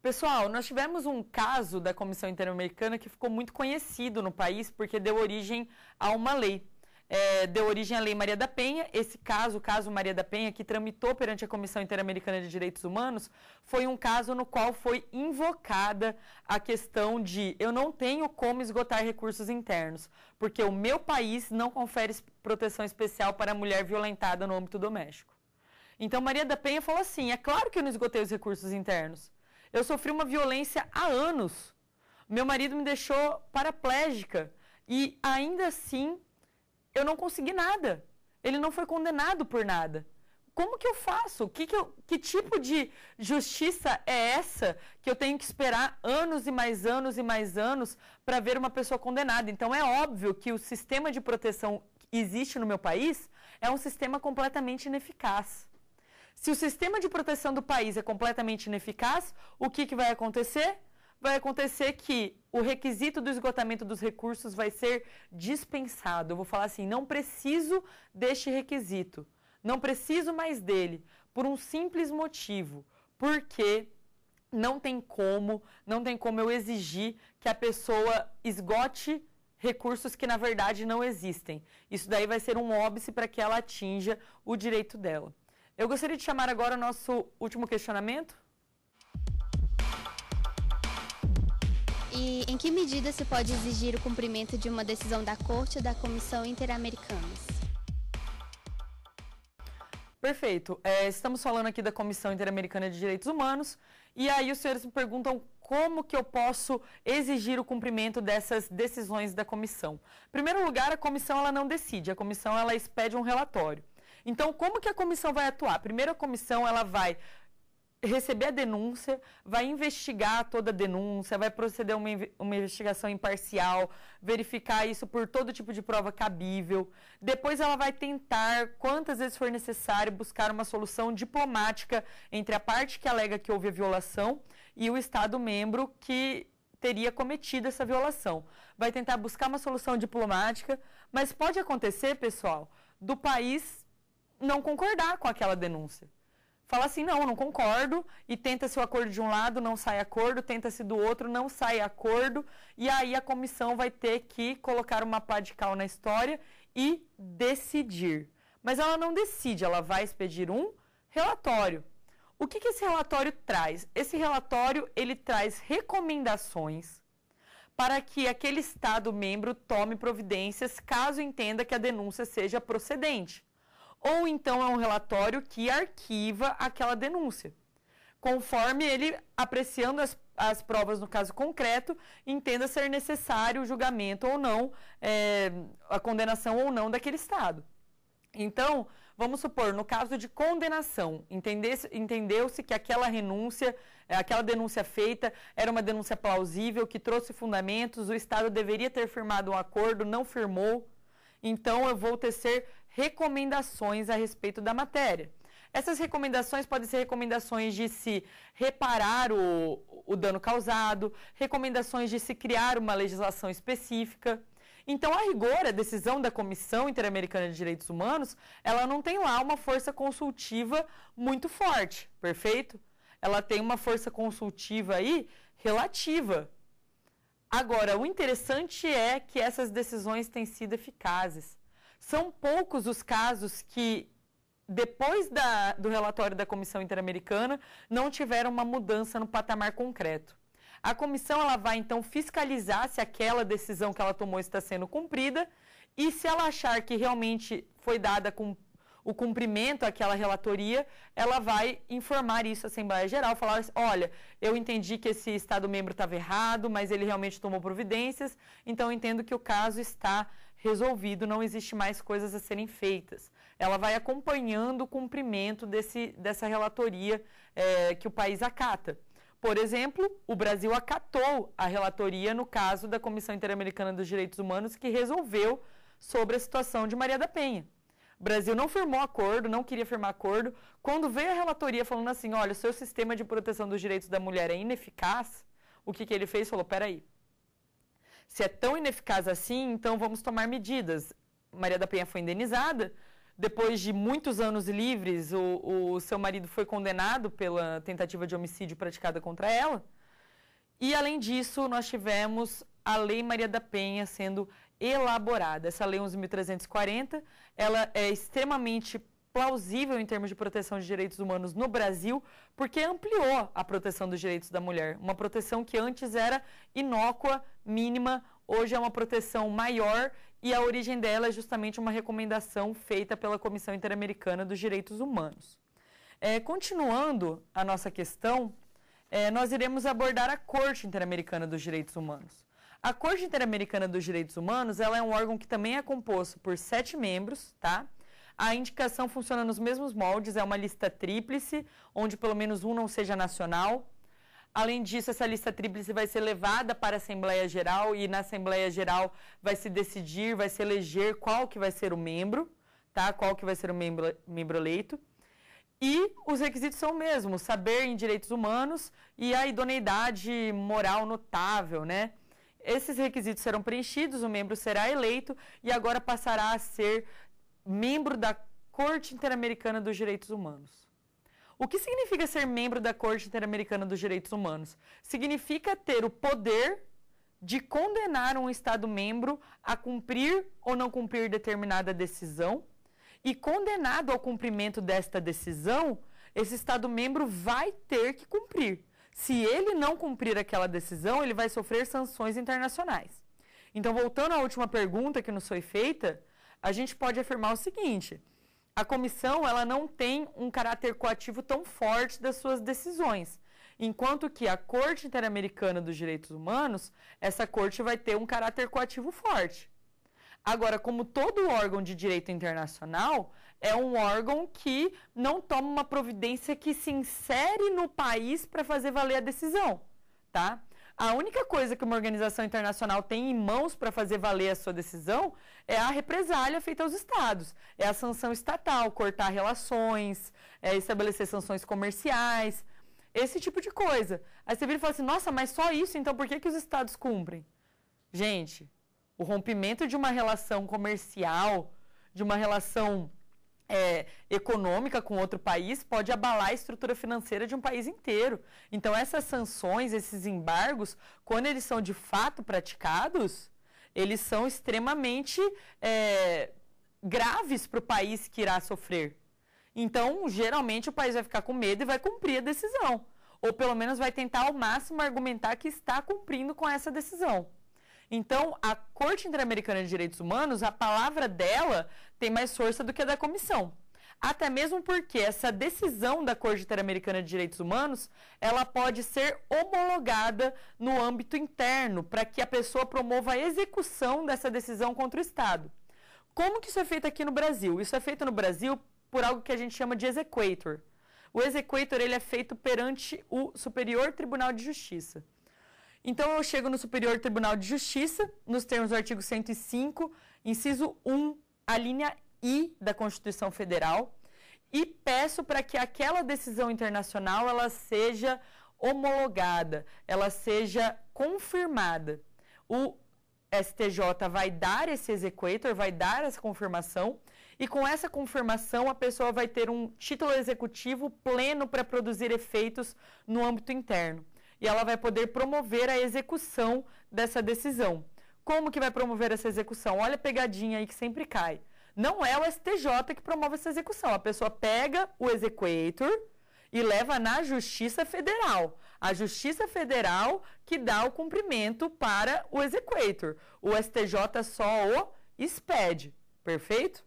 Pessoal, nós tivemos um caso da Comissão Interamericana que ficou muito conhecido no país porque deu origem a uma lei, é, deu origem à Lei Maria da Penha. Esse caso, o caso Maria da Penha, que tramitou perante a Comissão Interamericana de Direitos Humanos, foi um caso no qual foi invocada a questão de eu não tenho como esgotar recursos internos, porque o meu país não confere proteção especial para a mulher violentada no âmbito doméstico. Então Maria da Penha falou assim: é claro que eu não esgotei os recursos internos. Eu sofri uma violência há anos. Meu marido me deixou paraplégica e ainda assim eu não consegui nada. Ele não foi condenado por nada. Como que eu faço? Que, que, eu, que tipo de justiça é essa que eu tenho que esperar anos e mais anos e mais anos para ver uma pessoa condenada? Então é óbvio que o sistema de proteção que existe no meu país é um sistema completamente ineficaz. Se o sistema de proteção do país é completamente ineficaz, o que, que vai acontecer? vai acontecer que o requisito do esgotamento dos recursos vai ser dispensado. Eu vou falar assim, não preciso deste requisito, não preciso mais dele, por um simples motivo, porque não tem como, não tem como eu exigir que a pessoa esgote recursos que na verdade não existem. Isso daí vai ser um óbice para que ela atinja o direito dela. Eu gostaria de chamar agora o nosso último questionamento. E em que medida se pode exigir o cumprimento de uma decisão da Corte ou da Comissão Interamericana? Perfeito. É, estamos falando aqui da Comissão Interamericana de Direitos Humanos e aí os senhores me perguntam como que eu posso exigir o cumprimento dessas decisões da comissão. Em primeiro lugar, a comissão ela não decide, a comissão ela expede um relatório. Então, como que a comissão vai atuar? Primeiro, a comissão ela vai receber a denúncia, vai investigar toda a denúncia, vai proceder uma, uma investigação imparcial, verificar isso por todo tipo de prova cabível. Depois ela vai tentar, quantas vezes for necessário, buscar uma solução diplomática entre a parte que alega que houve a violação e o Estado membro que teria cometido essa violação. Vai tentar buscar uma solução diplomática, mas pode acontecer, pessoal, do país não concordar com aquela denúncia fala assim, não, não concordo, e tenta-se o acordo de um lado, não sai acordo, tenta-se do outro, não sai acordo, e aí a comissão vai ter que colocar uma pá de cal na história e decidir. Mas ela não decide, ela vai expedir um relatório. O que, que esse relatório traz? Esse relatório, ele traz recomendações para que aquele Estado membro tome providências caso entenda que a denúncia seja procedente ou então é um relatório que arquiva aquela denúncia, conforme ele, apreciando as, as provas no caso concreto, entenda ser necessário o julgamento ou não, é, a condenação ou não daquele Estado. Então, vamos supor, no caso de condenação, entendeu-se que aquela renúncia, aquela denúncia feita era uma denúncia plausível, que trouxe fundamentos, o Estado deveria ter firmado um acordo, não firmou, então eu vou tecer recomendações a respeito da matéria. Essas recomendações podem ser recomendações de se reparar o, o dano causado, recomendações de se criar uma legislação específica. Então, a rigor, a decisão da Comissão Interamericana de Direitos Humanos, ela não tem lá uma força consultiva muito forte, perfeito? Ela tem uma força consultiva aí relativa. Agora, o interessante é que essas decisões têm sido eficazes. São poucos os casos que, depois da, do relatório da Comissão Interamericana, não tiveram uma mudança no patamar concreto. A comissão ela vai então fiscalizar se aquela decisão que ela tomou está sendo cumprida e se ela achar que realmente foi dada com o cumprimento àquela relatoria, ela vai informar isso à Assembleia Geral, falar: olha, eu entendi que esse Estado membro estava errado, mas ele realmente tomou providências, então eu entendo que o caso está resolvido, não existe mais coisas a serem feitas. Ela vai acompanhando o cumprimento desse, dessa relatoria é, que o país acata. Por exemplo, o Brasil acatou a relatoria no caso da Comissão Interamericana dos Direitos Humanos, que resolveu sobre a situação de Maria da Penha. O Brasil não firmou acordo, não queria firmar acordo. Quando veio a relatoria falando assim: olha, o seu sistema de proteção dos direitos da mulher é ineficaz, o que, que ele fez? Falou: peraí, se é tão ineficaz assim, então vamos tomar medidas. Maria da Penha foi indenizada. Depois de muitos anos livres, o, o seu marido foi condenado pela tentativa de homicídio praticada contra ela. E, além disso, nós tivemos a Lei Maria da Penha sendo elaborada. Essa Lei 11.340, ela é extremamente plausível em termos de proteção de direitos humanos no Brasil, porque ampliou a proteção dos direitos da mulher. Uma proteção que antes era inócua, mínima, hoje é uma proteção maior e a origem dela é justamente uma recomendação feita pela Comissão Interamericana dos Direitos Humanos. É, continuando a nossa questão, é, nós iremos abordar a Corte Interamericana dos Direitos Humanos. A Corte Interamericana dos Direitos Humanos ela é um órgão que também é composto por sete membros, tá? A indicação funciona nos mesmos moldes, é uma lista tríplice, onde pelo menos um não seja nacional. Além disso, essa lista tríplice vai ser levada para a Assembleia Geral e na Assembleia Geral vai se decidir, vai se eleger qual que vai ser o membro, tá? Qual que vai ser o membro, membro eleito. E os requisitos são os mesmos, saber em direitos humanos e a idoneidade moral notável, né? Esses requisitos serão preenchidos, o membro será eleito e agora passará a ser membro da Corte Interamericana dos Direitos Humanos. O que significa ser membro da Corte Interamericana dos Direitos Humanos? Significa ter o poder de condenar um Estado membro a cumprir ou não cumprir determinada decisão. E condenado ao cumprimento desta decisão, esse Estado membro vai ter que cumprir. Se ele não cumprir aquela decisão, ele vai sofrer sanções internacionais. Então, voltando à última pergunta que nos foi feita, a gente pode afirmar o seguinte: a comissão ela não tem um caráter coativo tão forte das suas decisões, enquanto que a Corte Interamericana dos Direitos Humanos, essa corte vai ter um caráter coativo forte. Agora, como todo órgão de direito internacional, é um órgão que não toma uma providência que se insere no país para fazer valer a decisão, tá? a única coisa que uma organização internacional tem em mãos para fazer valer a sua decisão é a represália feita aos estados, é a sanção estatal, cortar relações, é estabelecer sanções comerciais, esse tipo de coisa. Aí você vira e fala assim, nossa, mas só isso, então por que, que os estados cumprem? Gente, o rompimento de uma relação comercial, de uma relação é, econômica com outro país pode abalar a estrutura financeira de um país inteiro. Então, essas sanções, esses embargos, quando eles são de fato praticados, eles são extremamente é, graves para o país que irá sofrer. Então, geralmente, o país vai ficar com medo e vai cumprir a decisão. Ou pelo menos vai tentar ao máximo argumentar que está cumprindo com essa decisão. Então, a Corte Interamericana de Direitos Humanos, a palavra dela tem mais força do que a da comissão. Até mesmo porque essa decisão da Corte Interamericana de Direitos Humanos, ela pode ser homologada no âmbito interno para que a pessoa promova a execução dessa decisão contra o Estado. Como que isso é feito aqui no Brasil? Isso é feito no Brasil por algo que a gente chama de executor. O executor ele é feito perante o Superior Tribunal de Justiça. Então eu chego no Superior Tribunal de Justiça, nos termos do artigo 105, inciso 1 a linha I da Constituição Federal e peço para que aquela decisão internacional ela seja homologada, ela seja confirmada. O STJ vai dar esse executor, vai dar essa confirmação, e com essa confirmação a pessoa vai ter um título executivo pleno para produzir efeitos no âmbito interno. E ela vai poder promover a execução dessa decisão. Como que vai promover essa execução? Olha a pegadinha aí que sempre cai. Não é o STJ que promove essa execução. A pessoa pega o executor e leva na Justiça Federal. A Justiça Federal que dá o cumprimento para o executor. O STJ só o expede, perfeito?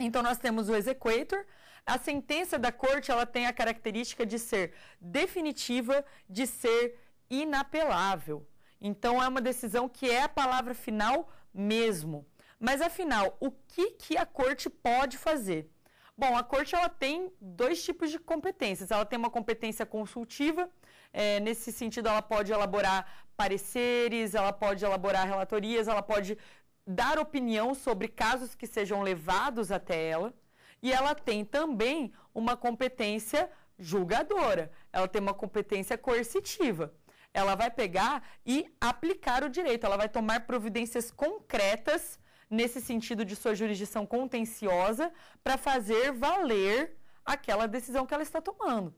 Então nós temos o executor. A sentença da corte, ela tem a característica de ser definitiva, de ser inapelável. Então é uma decisão que é a palavra final mesmo. Mas afinal, o que, que a corte pode fazer? Bom, a corte ela tem dois tipos de competências. Ela tem uma competência consultiva, é, nesse sentido, ela pode elaborar pareceres, ela pode elaborar relatorias, ela pode dar opinião sobre casos que sejam levados até ela. E ela tem também uma competência julgadora, ela tem uma competência coercitiva ela vai pegar e aplicar o direito, ela vai tomar providências concretas nesse sentido de sua jurisdição contenciosa para fazer valer aquela decisão que ela está tomando.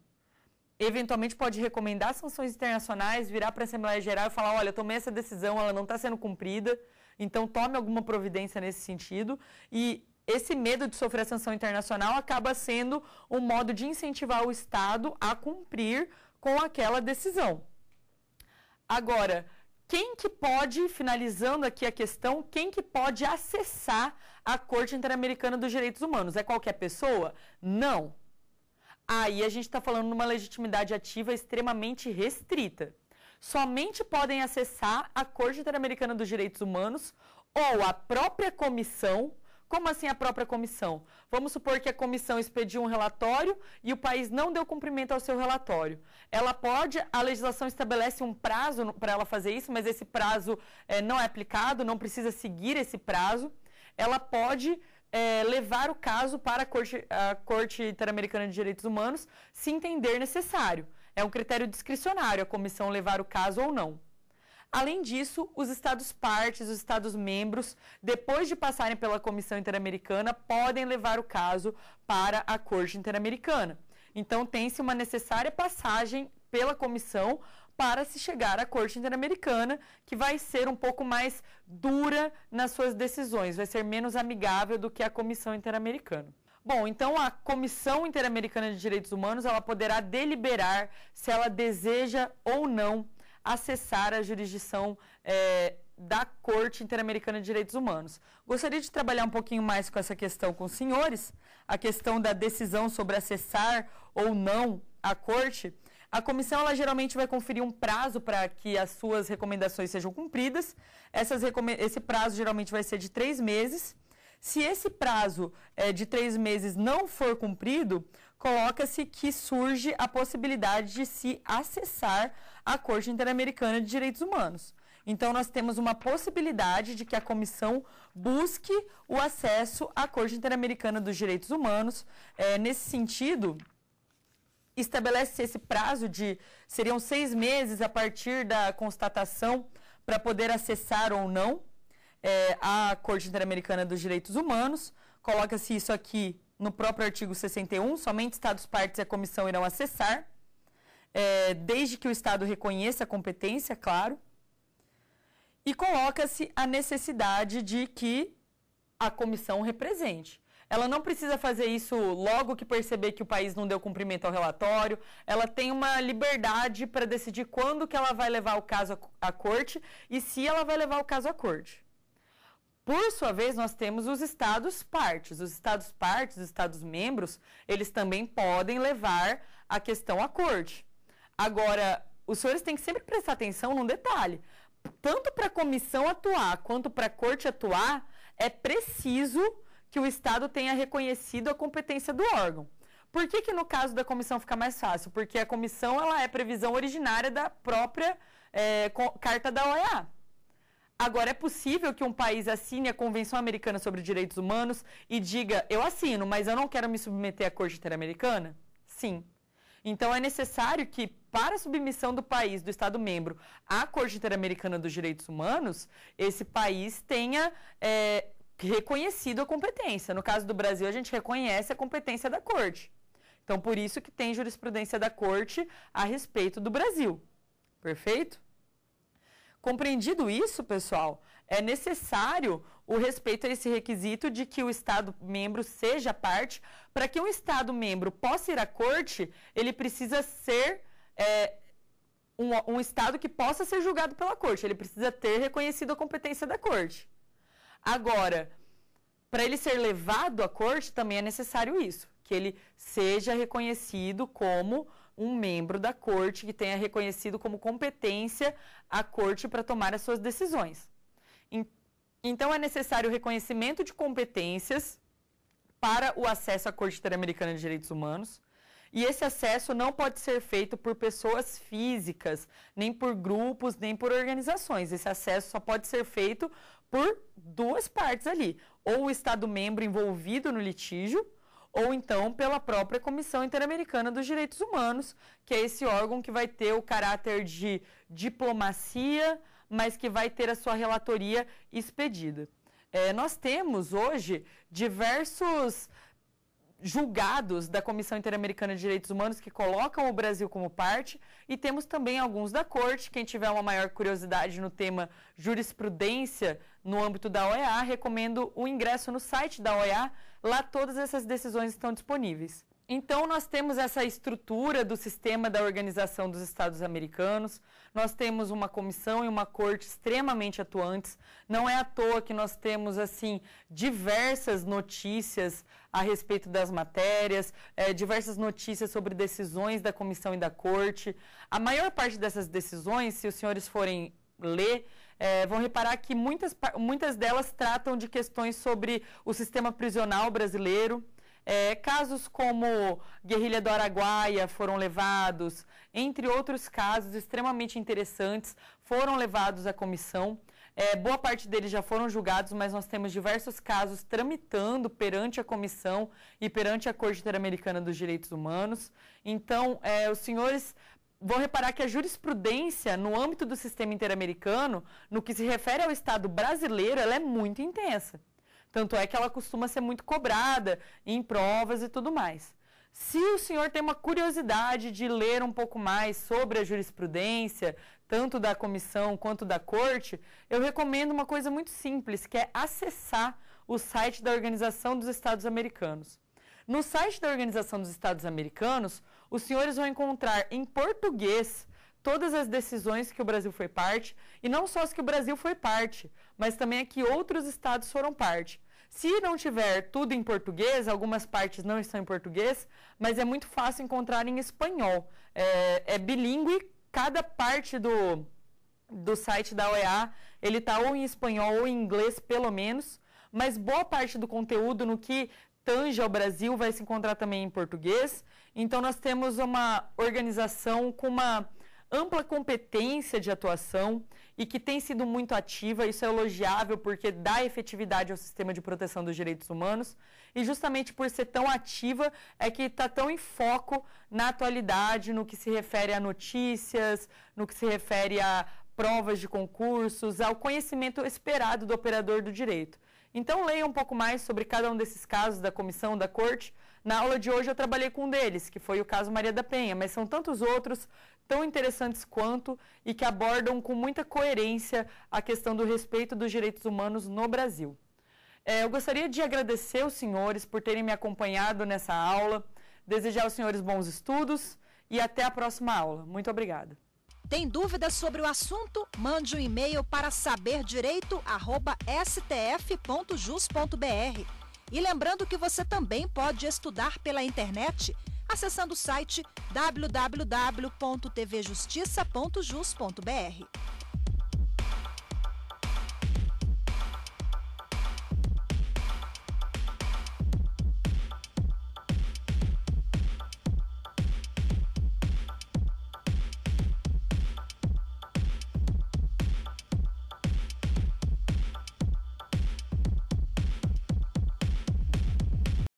Eventualmente pode recomendar sanções internacionais, virar para a Assembleia Geral e falar: olha, eu tomei essa decisão, ela não está sendo cumprida, então tome alguma providência nesse sentido. E esse medo de sofrer sanção internacional acaba sendo um modo de incentivar o Estado a cumprir com aquela decisão. Agora, quem que pode, finalizando aqui a questão, quem que pode acessar a Corte Interamericana dos Direitos Humanos? É qualquer pessoa? Não. Aí a gente está falando de uma legitimidade ativa extremamente restrita. Somente podem acessar a Corte Interamericana dos Direitos Humanos ou a própria comissão como assim a própria comissão? Vamos supor que a comissão expediu um relatório e o país não deu cumprimento ao seu relatório. Ela pode, a legislação estabelece um prazo para ela fazer isso, mas esse prazo é, não é aplicado, não precisa seguir esse prazo. Ela pode é, levar o caso para a Corte, a Corte Interamericana de Direitos Humanos se entender necessário. É um critério discricionário a comissão levar o caso ou não. Além disso, os estados partes, os estados membros, depois de passarem pela Comissão Interamericana, podem levar o caso para a Corte Interamericana. Então, tem-se uma necessária passagem pela comissão para se chegar à Corte Interamericana, que vai ser um pouco mais dura nas suas decisões, vai ser menos amigável do que a Comissão Interamericana. Bom, então a Comissão Interamericana de Direitos Humanos, ela poderá deliberar se ela deseja ou não acessar a jurisdição é, da Corte Interamericana de Direitos Humanos. Gostaria de trabalhar um pouquinho mais com essa questão com os senhores, a questão da decisão sobre acessar ou não a Corte. A comissão ela geralmente vai conferir um prazo para que as suas recomendações sejam cumpridas. Essas, esse prazo geralmente vai ser de três meses. Se esse prazo é, de três meses não for cumprido, coloca-se que surge a possibilidade de se acessar a Corte Interamericana de Direitos Humanos. Então, nós temos uma possibilidade de que a comissão busque o acesso à Corte Interamericana dos Direitos Humanos. É, nesse sentido, estabelece esse prazo de seriam seis meses a partir da constatação para poder acessar ou não é, a Corte Interamericana dos Direitos Humanos. Coloca-se isso aqui no próprio artigo 61, somente Estados partes e a comissão irão acessar, é, desde que o Estado reconheça a competência, claro. E coloca-se a necessidade de que a comissão represente. Ela não precisa fazer isso logo que perceber que o país não deu cumprimento ao relatório. Ela tem uma liberdade para decidir quando que ela vai levar o caso à corte e se ela vai levar o caso à corte. Por sua vez, nós temos os estados partes. Os estados partes, os estados membros, eles também podem levar a questão à corte. Agora, os senhores têm que sempre prestar atenção num detalhe. Tanto para a comissão atuar quanto para a corte atuar, é preciso que o Estado tenha reconhecido a competência do órgão. Por que, que no caso da comissão fica mais fácil? Porque a comissão ela é previsão originária da própria é, carta da OEA. Agora, é possível que um país assine a Convenção Americana sobre Direitos Humanos e diga: eu assino, mas eu não quero me submeter à Corte Interamericana? Sim. Então, é necessário que, para a submissão do país, do Estado-membro, à Corte Interamericana dos Direitos Humanos, esse país tenha é, reconhecido a competência. No caso do Brasil, a gente reconhece a competência da Corte. Então, por isso que tem jurisprudência da Corte a respeito do Brasil. Perfeito? Compreendido isso, pessoal, é necessário o respeito a esse requisito de que o Estado membro seja parte. Para que um Estado membro possa ir à corte, ele precisa ser é, um, um Estado que possa ser julgado pela corte, ele precisa ter reconhecido a competência da corte. Agora, para ele ser levado à corte, também é necessário isso, que ele seja reconhecido como um membro da corte que tenha reconhecido como competência a corte para tomar as suas decisões. Então, é necessário o reconhecimento de competências para o acesso à Corte Interamericana de Direitos Humanos. E esse acesso não pode ser feito por pessoas físicas, nem por grupos, nem por organizações. Esse acesso só pode ser feito por duas partes ali: ou o Estado membro envolvido no litígio, ou então pela própria Comissão Interamericana dos Direitos Humanos, que é esse órgão que vai ter o caráter de diplomacia, mas que vai ter a sua relatoria expedida. É, nós temos hoje diversos julgados da Comissão Interamericana de Direitos Humanos que colocam o Brasil como parte e temos também alguns da Corte. Quem tiver uma maior curiosidade no tema jurisprudência no âmbito da OEA, recomendo o ingresso no site da OEA. Lá todas essas decisões estão disponíveis. Então, nós temos essa estrutura do sistema da Organização dos Estados Americanos, nós temos uma comissão e uma corte extremamente atuantes. Não é à toa que nós temos, assim, diversas notícias a respeito das matérias, é, diversas notícias sobre decisões da comissão e da corte. A maior parte dessas decisões, se os senhores forem ler, é, vão reparar que muitas, muitas delas tratam de questões sobre o sistema prisional brasileiro, é, casos como Guerrilha do Araguaia foram levados, entre outros casos extremamente interessantes, foram levados à comissão. É, boa parte deles já foram julgados, mas nós temos diversos casos tramitando perante a comissão e perante a Corte Interamericana dos Direitos Humanos. Então, é, os senhores vão reparar que a jurisprudência no âmbito do sistema interamericano, no que se refere ao Estado brasileiro, ela é muito intensa. Tanto é que ela costuma ser muito cobrada em provas e tudo mais. Se o senhor tem uma curiosidade de ler um pouco mais sobre a jurisprudência, tanto da comissão quanto da corte, eu recomendo uma coisa muito simples, que é acessar o site da Organização dos Estados Americanos. No site da Organização dos Estados Americanos, os senhores vão encontrar em português todas as decisões que o Brasil foi parte, e não só as que o Brasil foi parte, mas também a que outros estados foram parte. Se não tiver tudo em português, algumas partes não estão em português, mas é muito fácil encontrar em espanhol. É, é bilíngue, cada parte do, do site da OEA, ele está ou em espanhol ou em inglês, pelo menos, mas boa parte do conteúdo no que tange ao Brasil vai se encontrar também em português. Então, nós temos uma organização com uma ampla competência de atuação e que tem sido muito ativa. Isso é elogiável porque dá efetividade ao sistema de proteção dos direitos humanos e justamente por ser tão ativa é que está tão em foco na atualidade, no que se refere a notícias, no que se refere a provas de concursos, ao conhecimento esperado do operador do direito. Então leia um pouco mais sobre cada um desses casos da comissão, da corte. Na aula de hoje eu trabalhei com um deles, que foi o caso Maria da Penha, mas são tantos outros tão interessantes quanto e que abordam com muita coerência a questão do respeito dos direitos humanos no Brasil. É, eu gostaria de agradecer os senhores por terem me acompanhado nessa aula, desejar aos senhores bons estudos e até a próxima aula. Muito obrigada. Tem dúvidas sobre o assunto? Mande um e-mail para saberdireito@stf.jus.br. E lembrando que você também pode estudar pela internet acessando o site www.tvjustiça.jus.br.